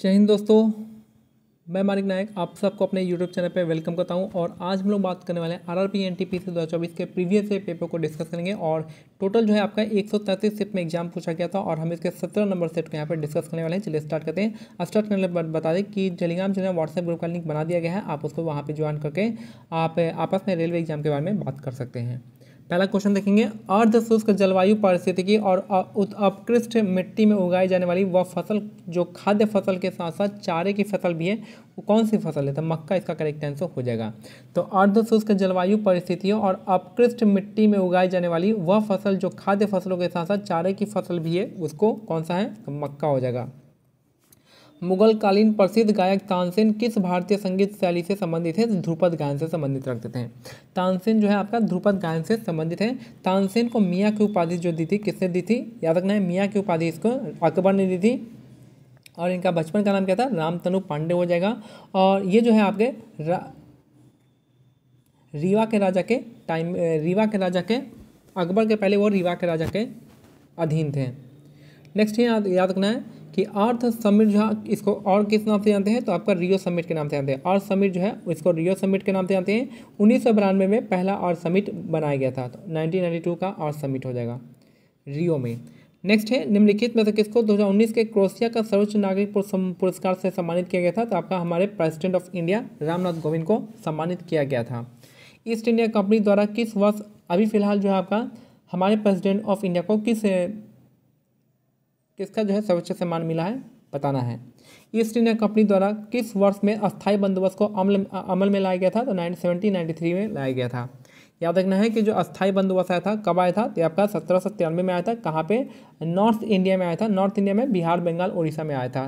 जय हिंद दोस्तों मैं मानिक नायक आप सबको अपने YouTube चैनल पर वेलकम करता हूं और आज हम लोग बात करने वाले हैं R R P N T P C दो हज़ार चौबीस के प्रीवियस पेपर को डिस्कस करेंगे और टोटल जो है आपका एक सौ तैंतीस सेट में एग्जाम पूछा गया था और हम इसके सत्रह नंबर सेट को यहाँ पर डिस्कस करने वाले हैं चलिए स्टार्ट करते हैं स्टार्ट करने पर बता दें कि टेलीग्राम जो है व्हाट्सएप ग्रुप का लिंक बना दिया गया है आप उसको वहाँ पर ज्वाइन करके आप आपस में रेलवे एग्जाम के बारे में बात कर सकते हैं पहला क्वेश्चन देखेंगे अर्ध शुष्क जलवायु की और उत्कृष्ट मिट्टी में उगाई जाने वाली वह फसल जो खाद्य फसल के साथ साथ चारे की फसल भी है वो कौन सी फसल है तो मक्का इसका करेक्ट आंसर हो जाएगा तो अर्ध शुष्क जलवायु परिस्थितियों और अपकृष्ट मिट्टी में उगाई जाने वाली वह फसल जो खाद्य फसलों के साथ साथ चारे की फसल भी है उसको कौन सा है तो मक्का हो जाएगा मुगलकालीन प्रसिद्ध गायक तानसेन किस भारतीय संगीत शैली से संबंधित है ध्रुपद गायन से संबंधित रखते थे तानसेन जो है आपका ध्रुपद गायन से संबंधित है तानसेन को मियाँ की उपाधि जो दी थी किसने दी थी याद रखना है मियाँ की उपाधि इसको अकबर ने दी थी और इनका बचपन का नाम क्या था रामतनु पांडे हो जाएगा और ये जो है आपके रीवा के राजा के टाइम रीवा के राजा के अकबर के पहले वो रीवा के राजा के अधीन थे नेक्स्ट ये याद रखना है कि आर्थ समिट जो इसको और किस नाम से जानते हैं तो आपका रियो समिट के नाम से जानते हैं अर्थ समिट जो है इसको रियो समिट के नाम से जानते हैं उन्नीस सौ बिरानवे में पहला अर्थ समिट बनाया गया था तो टू का अर्थ समिट हो जाएगा रियो में नेक्स्ट है निम्नलिखित में से किसको 2019 के क्रोशिया का सर्वोच्च नागरिक पुरस्कार से सम्मानित किया गया था तो आपका हमारे president of India Ramnath Kovind को सम्मानित किया गया था ईस्ट इंडिया कंपनी द्वारा किस वर्ष अभी फिलहाल जो है आपका हमारे प्रेसिडेंट ऑफ इंडिया को किस किसका जो है सर्वोच्च सम्मान मिला है बताना है ईस्ट इंडिया कंपनी द्वारा किस वर्ष में अस्थायी बंदोबस्त को अमल अमल में लाया गया था तो नाइनटीन सेवेंटी नाइन्टी थ्री में लाया गया था याद रखना है कि जो अस्थाई बंदोबस्त आया था कब आया था तो आपका सत्रह सौ तिरानवे में आया था कहाँ पे नॉर्थ इंडिया में आया था नॉर्थ इंडिया में बिहार बंगाल उड़ीसा में आया था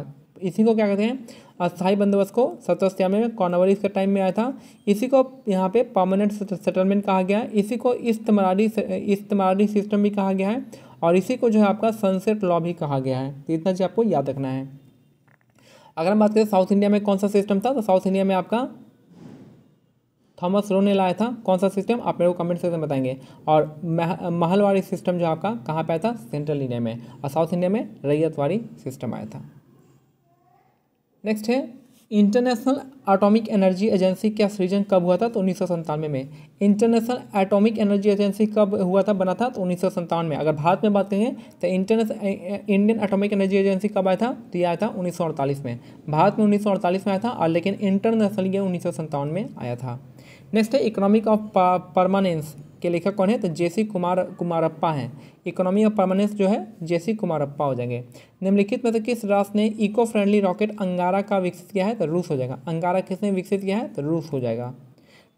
इसी को क्या कहते हैं अस्थायी बंदोबस्त को सत्रह सौ तिरानवे में कॉनवरीज के टाइम में आया था इसी को यहाँ पे परमानेंट सेटलमेंट कहा गया है इसी को इस्तेमाली इस्तेमाली सिस्टम भी कहा गया है और इसी को जो है आपका सनसेट लॉ भी कहा गया है तो इतना चीज़ आपको याद रखना है अगर हम बात करें साउथ इंडिया में कौन सा सिस्टम था तो साउथ इंडिया में आपका थॉमस रो ने लाया था कौन सा सिस्टम आप मेरे को कमेंट सेक्शन में बताएंगे और मह, महलवाड़ी सिस्टम जो आपका कहाँ पे आया था सेंट्रल इंडिया में और साउथ इंडिया में रैयतवाड़ी सिस्टम आया था नेक्स्ट है इंटरनेशनल एटॉमिक एनर्जी एजेंसी का सृजन कब हुआ था तो उन्नीस में इंटरनेशनल एटॉमिक एनर्जी एजेंसी कब हुआ था बना था तो उन्नीस में अगर भारत में बात करें तो international Indian atomic energy agency कब आया था तो ये आया था उन्नीस में भारत में उन्नीस में आया था और लेकिन इंटरनेशनल ये उन्नीस में आया था नेक्स्ट है इकोनॉमिक ऑफ परमानेंस के लेखक कौन है तो जेसी कुमार कुमारप्पा हैं इकोनॉमी ऑफ परमानेंस जो है जेसी कुमारप्पा हो जाएंगे निम्नलिखित में से किस राष्ट्र ने इको फ्रेंडली रॉकेट अंगारा का विकसित किया है तो रूस हो जाएगा अंगारा किसने विकसित किया है तो रूस हो जाएगा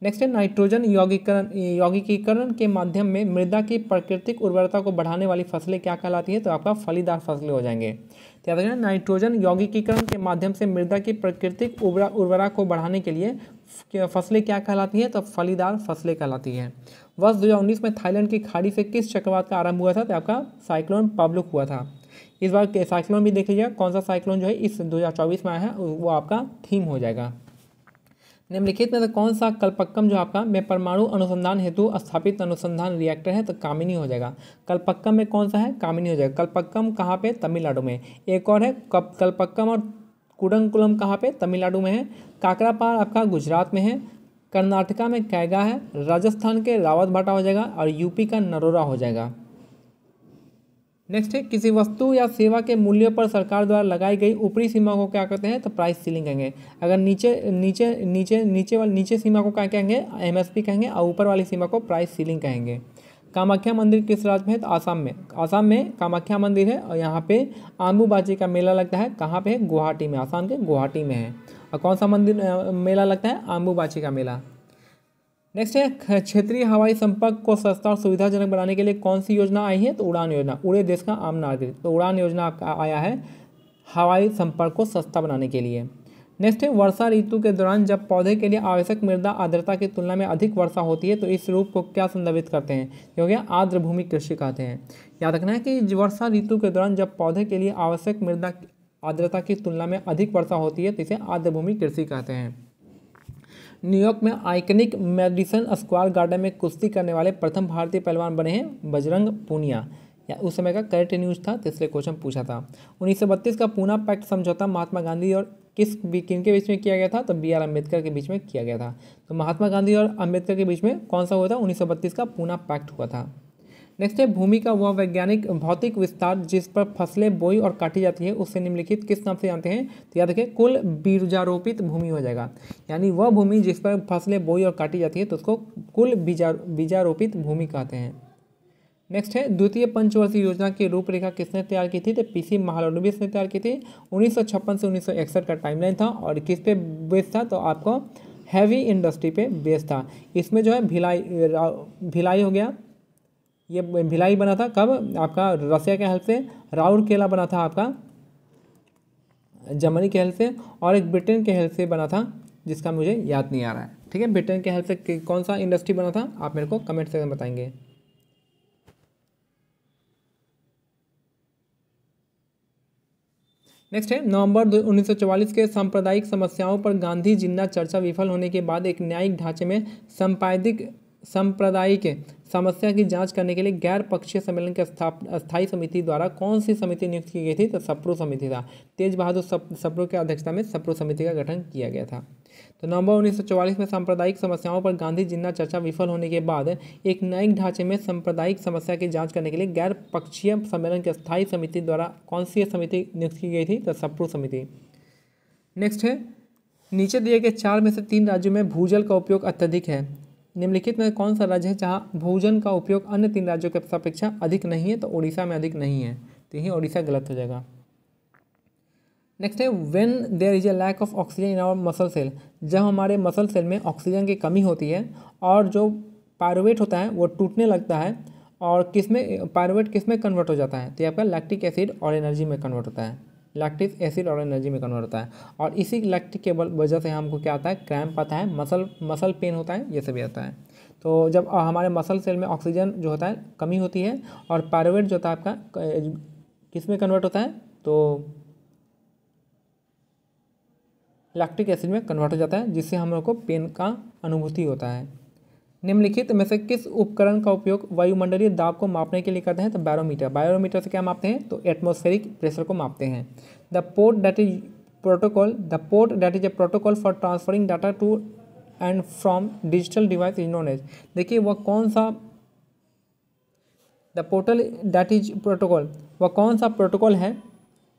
नेक्स्ट है नाइट्रोजन यौगिकरण यौगिकीकरण के माध्यम में मृदा की प्राकृतिक उर्वरता को बढ़ाने वाली फसलें क्या कहलाती है तो आपका फलीदार फसलें हो जाएंगे क्या याद नाइट्रोजन यौगिकीकरण के माध्यम से मृदा की प्राकृतिक उर्वरा उर्वरा को बढ़ाने के लिए फसलें क्या कहलाती हैं तो फलीदार फसलें कहलाती हैं वर्ष दो में थाईलैंड की खाड़ी से किस चक्रवात का आरंभ हुआ था तो आपका साइक्लोन पब्लुक हुआ था इस बार साइक्लोन भी देख लीजिए कौन सा साइक्लोन जो है इस 2024 में आया है वो आपका थीम हो जाएगा निम्नलिखित में से कौन सा कल्पक्कम जो आपका में परमाणु अनुसंधान हेतु स्थापित अनुसंधान रिएक्टर है तो कामिनी हो जाएगा कल्पक्कम में कौन सा है कामिनी हो जाएगा कल्पक्कम कहाँ पे तमिलनाडु में एक और है कल्पक्कम और कुडंगकुलम कहाँ पे तमिलनाडु में है काकरापार आपका गुजरात में है कर्नाटका में कैगा है राजस्थान के रावत भाटा हो जाएगा और यूपी का नरोरा हो जाएगा नेक्स्ट है किसी वस्तु या सेवा के मूल्य पर सरकार द्वारा लगाई गई ऊपरी सीमा को क्या कहते हैं तो प्राइस सीलिंग कहेंगे अगर नीचे नीचे नीचे नीचे वाली नीचे सीमा को क्या कहेंगे एमएसपी कहेंगे और ऊपर वाली सीमा को प्राइस सीलिंग कहेंगे कामाख्या मंदिर किस राज्य में है तो आसाम में आसाम में कामाख्या मंदिर है और यहाँ पे आम्बूबाची का मेला लगता है कहाँ पे है गुवाहाटी में आसाम के गुवाहाटी में है और कौन सा मंदिर मेला लगता है आम्बूबाची का मेला नेक्स्ट है क्षेत्रीय हवाई संपर्क को सस्ता और सुविधाजनक बनाने के लिए कौन सी योजना आई है तो उड़ान योजना पूरे देश का आम नागरिक तो उड़ान योजना आया है हवाई संपर्क को सस्ता बनाने के लिए नेक्स्ट है वर्षा ऋतु के दौरान जब पौधे के लिए आवश्यक मृदा आर्द्रता की तुलना में अधिक वर्षा होती है तो इस रूप को क्या संदर्भित करते हैं जो कि आर्द्र भूमि कृषि कहते हैं याद रखना है कि वर्षा ऋतु के दौरान जब पौधे के लिए आवश्यक मृदा आर्द्रता की तुलना में अधिक वर्षा होती है तो इसे आर्द्र भूमि कृषि कहते हैं न्यूयॉर्क में आइकनिक मेडिसन स्क्वायर गार्डन में कुश्ती करने वाले प्रथम भारतीय पहलवान बने हैं बजरंग पूनिया या उस समय का करेक्ट न्यूज था तीसरे तो क्वेश्चन पूछा था उन्नीस का पूना पैक्ट समझौता महात्मा गांधी और किस किन के बीच में किया गया था तो बी आर अम्बेडकर के बीच में किया गया था तो महात्मा गांधी और अम्बेडकर के बीच में कौन सा हुआ था उन्नीस का पूना पैक्ट हुआ था नेक्स्ट है भूमि का वह वैज्ञानिक भौतिक विस्तार जिस पर फसलें बोई और काटी जाती है उससे निम्नलिखित किस नाम से जानते हैं तो याद रखें कुल बीजारोपित भूमि हो जाएगा यानी वह भूमि जिस पर फसलें बोई और काटी जाती है तो उसको कुल बीजा बीजारोपित भूमि कहते हैं नेक्स्ट है द्वितीय पंचवर्षीय योजना की रूपरेखा किसने तैयार की थी तो पीसी महालोनोबिस ने तैयार की थी उन्नीस से उन्नीस का टाइमलाइन था और किस पे बेस था तो आपको हैवी इंडस्ट्री पे बेस था इसमें जो है भिलाई भिलाई हो गया ये भिलाई बना था कब आपका रसिया के हेल्प से राउरकेला बना था आपका जर्मनी के हेल्प से और एक ब्रिटेन के हेल्प से बना था जिसका मुझे याद नहीं आ रहा है ठीक है ब्रिटेन के हेल्प से कौन सा इंडस्ट्री बना था आप मेरे को कमेंट सेक्शन बताएंगे नेक्स्ट है नवंबर उन्नीस के सांप्रदायिक समस्याओं पर गांधी जिन्ना चर्चा विफल होने के बाद एक न्यायिक ढांचे में संपादिक सांप्रदायिक समस्या की जांच करने के लिए गैर पक्षीय सम्मेलन के स्थायी समिति द्वारा कौन सी समिति नियुक्त की गई थी तो सप्रो समिति था तेज बहादुर सप्रो की अध्यक्षता में सप्रो समिति का गठन किया गया था तो नवंबर 1944 में सांप्रदायिक समस्याओं पर गांधी जिन्ना चर्चा विफल होने के बाद एक न्यायिक ढांचे में सांप्रदायिक समस्या की जांच करने के लिए गैर पक्षीय सम्मेलन की स्थायी समिति द्वारा कौन सी समिति नियुक्त की गई थी तो सप्रू समिति नेक्स्ट है नीचे दिए गए चार में से तीन राज्यों में भूजल का उपयोग अत्यधिक है निम्नलिखित में कौन सा राज्य है जहाँ भूजल का उपयोग अन्य तीन राज्यों के अपेक्षा अधिक नहीं है तो उड़ीसा में अधिक नहीं है तो यही उड़ीसा गलत हो जाएगा नेक्स्ट है when there is a lack of oxygen in our muscle cell जब हमारे मसल सेल में ऑक्सीजन की कमी होती है और जो पायरुवेट होता है वो टूटने लगता है और किस में पायरुवेट किस में कन्वर्ट हो जाता है तो ये आपका लैक्टिक एसिड और एनर्जी में कन्वर्ट होता है लैक्टिक एसिड और एनर्जी में कन्वर्ट होता है और इसी लैक्टिक के वजह से हमको क्या आता है क्रैम्प आता है मसल मसल पेन होता है ये सभी आता है तो जब हमारे मसल सेल में ऑक्सीजन जो होता है कमी होती है और पायरुवेट जो होता है आपका किस में कन्वर्ट होता है तो लैक्टिक एसिड में कन्वर्ट हो जाता है जिससे हम लोग को पेन का अनुभूति होता है निम्नलिखित में से किस उपकरण का उपयोग वायुमंडलीय दाब को मापने के लिए करते हैं तो बैरोमीटर बायोमीटर से क्या मापते हैं तो एटमोस्फेरिक प्रेशर को मापते हैं the port that is protocol the port that is a protocol for transferring data to and from digital device is known as देखिए वह कौन सा the portal that is protocol वह कौन सा प्रोटोकॉल है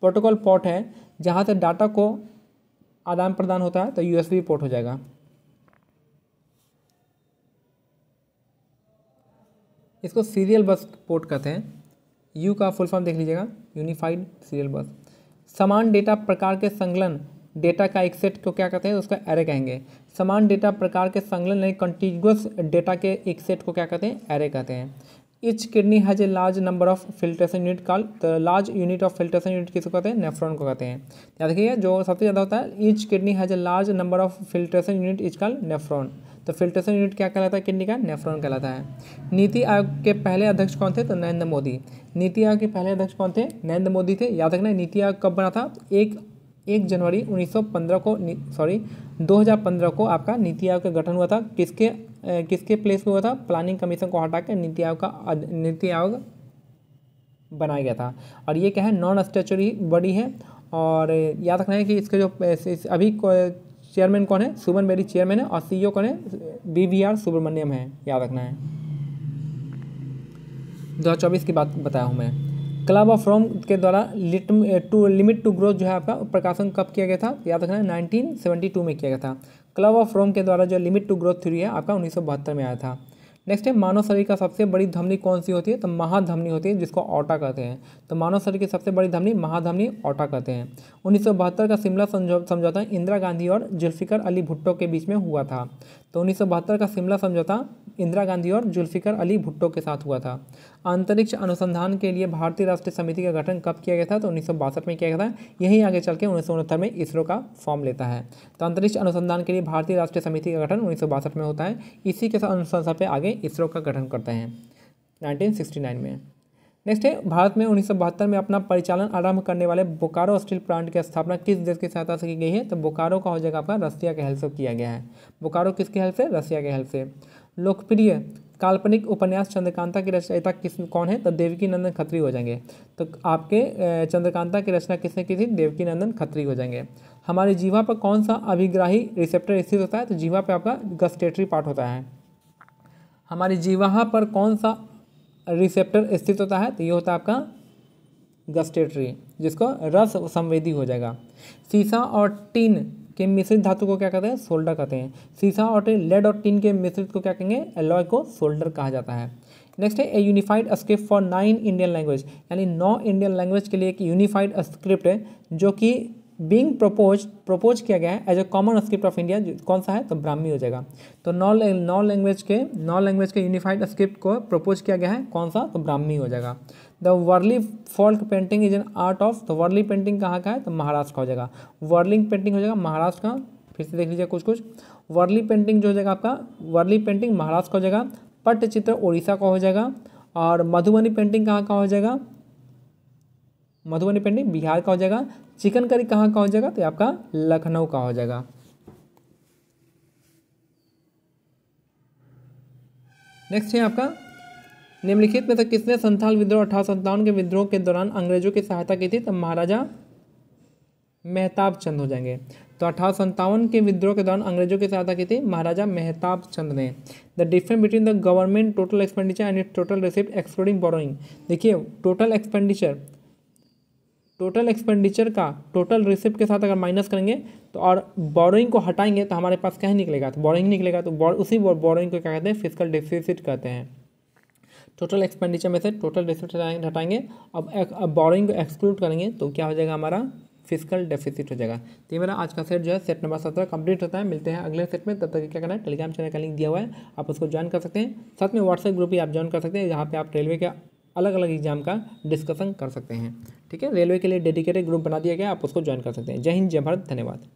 प्रोटोकॉल पोर्ट है जहाँ से डाटा को आदान प्रदान होता है तो यूएसबी पोर्ट हो जाएगा इसको सीरियल बस पोर्ट कहते हैं यू का फुल फॉर्म देख लीजिएगा यूनिफाइड सीरियल बस समान डेटा प्रकार के संगलन डेटा का एक सेट को क्या कहते हैं उसका एरे कहेंगे समान डेटा प्रकार के संगलन यानी कंटिन्यूस डेटा के एक सेट को क्या कहते हैं एरे कहते हैं each kidney has a large number of filtration unit call तो large unit of filtration unit किसको कहते हैं नेफ्रॉन को कहते हैं याद रखिए जो सबसे ज़्यादा होता है each kidney has a large number of filtration unit is call nephron तो फिल्ट्रेशन यूनिट क्या कहलाता है किडनी का नेफ्रॉन कहलाता है नीति आयोग के पहले अध्यक्ष कौन थे तो नरेंद्र मोदी नीति आयोग के पहले अध्यक्ष कौन थे नरेंद्र मोदी थे याद रखना नीति आयोग कब बना था एक एक जनवरी 1915 को सॉरी 2015 को आपका नीति आयोग का गठन हुआ था किसके किसके प्लेस में हुआ था प्लानिंग कमीशन को हटा कर नीति आयोग का नीति आयोग बनाया गया था और ये क्या है नॉन स्टेचुरी बॉडी है और याद रखना है कि इसके जो अभी चेयरमैन कौन है सुमन बेरी चेयरमैन है और सीईओ कौन है बी वी आर सुब्रमण्यम है याद रखना है दो की बात बताया हूँ मैं क्लब ऑफ रोम के द्वारा टू लिमिट टू ग्रोथ जो है आपका प्रकाशन कब किया गया था याद रखना है 1972 में किया गया था क्लब ऑफ रोम के द्वारा जो लिमिट टू ग्रोथ थ्योरी है आपका उन्नीस में आया था नेक्स्ट है मानव शरीर का सबसे बड़ी धमनी कौन सी होती है तो महाधमनी होती है जिसको ओटा कहते हैं तो मानव शरीर की सबसे बड़ी धमनी महाधमनी ओटा कहते हैं उन्नीस का शिमला समझौता इंदिरा गांधी और जुल्फिकर अली भुट्टो के बीच में हुआ था तो उन्नीस का शिमला समझौता इंदिरा गांधी और जुल्फिकर अली भुट्टो के साथ हुआ था अंतरिक्ष अनुसंधान के लिए भारतीय राष्ट्रीय समिति का गठन कब किया गया था तो उन्नीस में किया गया था यही आगे चल के उन्नीस में इसरो का फॉर्म लेता है तो अंतरिक्ष अनुसंधान के लिए भारतीय राष्ट्रीय समिति का गठन उन्नीस में होता है इसी के साथ अनुशंसा पर आगे इसरो का गठन करते हैं नाइनटीन में नेक्स्ट है भारत में उन्नीस में अपना परिचालन आरंभ करने वाले बोकारो स्टील प्लांट की स्थापना किस देश की सहायता से की गई है तो बोकारो का हो जाएगा आपका रसिया के हेल्प से किया गया है बोकारो किसके हेल्प से रसिया के हेल्प से लोकप्रिय काल्पनिक उपन्यास चंद्रकांता की रचयिता किस कौन है तो देवकी नंदन खत्री हो जाएंगे तो आपके चंद्रकांता की रचना किसने की थी देवकी नंदन खत्री हो जाएंगे हमारे जीवा पर कौन सा अभिग्राही रिसेप्टर स्थित होता है तो जीवा पर आपका गस्टेटरी पार्ट होता है हमारी जीवा पर कौन सा रिसेप्टर स्थित होता है तो ये होता है आपका गस्टेटरी जिसको रस संवेदी हो जाएगा सीसा और टीन के मिश्रित धातु को क्या कहते हैं सोल्डर कहते हैं सीसा और टीन लेड और टीन के मिश्रित को क्या कहेंगे एलॉय को सोल्डर कहा जाता है नेक्स्ट है a unified script for nine Indian language यानी नौ इंडियन लैंग्वेज के लिए एक यूनिफाइड स्क्रिप्ट है जो कि बींग प्रपोज प्रपोज किया गया है as a common script of India कौन सा है तो ब्राह्मी हो जाएगा तो नॉ नॉन लैंग्वेज के नॉन लैंग्वेज के यूनिफाइड स्क्रिप्ट को प्रपोज किया गया है कौन सा तो ब्राह्मी हो जाएगा the Warli folk painting is an art of तो वर्ली पेंटिंग कहाँ का है तो महाराष्ट्र का हो जाएगा वर्लिंग पेंटिंग हो जाएगा महाराष्ट्र का फिर से देख लीजिए कुछ कुछ वर्ली पेंटिंग जो हो जाएगा आपका वर्ली पेंटिंग महाराष्ट्र का हो जाएगा पट्टचित्र उड़ीसा का हो जाएगा और मधुबनी पेंटिंग कहाँ का हो जाएगा मधुबनी पेंटिंग बिहार का हो जाएगा चिकन करी कहाँ का हो जाएगा तो आपका लखनऊ का हो जाएगा नेक्स्ट है आपका निम्नलिखित में से किसने संथाल विद्रोह अठारह संतावन के विद्रोह के दौरान अंग्रेजों की सहायता की थी तो महाराजा मेहताब चंद हो जाएंगे तो अठारह संतावन के विद्रोह के दौरान अंग्रेजों की सहायता की थी महाराजा मेहताब चंद ने the difference between the government total expenditure and it total receipt excluding borrowing देखिए टोटल एक्सपेंडिचर टोटल एक्सपेंडिचर का टोटल रिसिप्ट के साथ अगर माइनस करेंगे तो और बोरोइंग को हटाएंगे तो हमारे पास क्या निकलेगा तो बोरोइंग निकलेगा तो बॉ उसी बोरोइंग को क्या कहते हैं फिजिकल डिफिसिट कहते हैं टोटल एक्सपेंडिचर में से टोटल रिसिप्ट हटाएंगे अब, अब बोरोइंग को एक्सक्लूड करेंगे तो क्या हो जाएगा हमारा फिजिकल डेफिसिट हो जाएगा तो ये मेरा आज का सेट जो है सेट नंबर सत्रह कंप्लीट होता है मिलते हैं अगले सेट में तब तक क्या करना है टेलीग्राम चैनल का लिंक दिया हुआ है आप उसको ज्वाइन कर सकते हैं साथ में व्हाट्सएप ग्रुप भी आप ज्वाइन कर सकते हैं जहाँ पे आप रेलवे का अलग अलग एग्जाम का डिस्कशन कर सकते हैं ठीक है रेलवे के लिए डेडिकेटेड ग्रुप बना दिया गया आप उसको ज्वाइन कर सकते हैं जय हिंद जय भारत धन्यवाद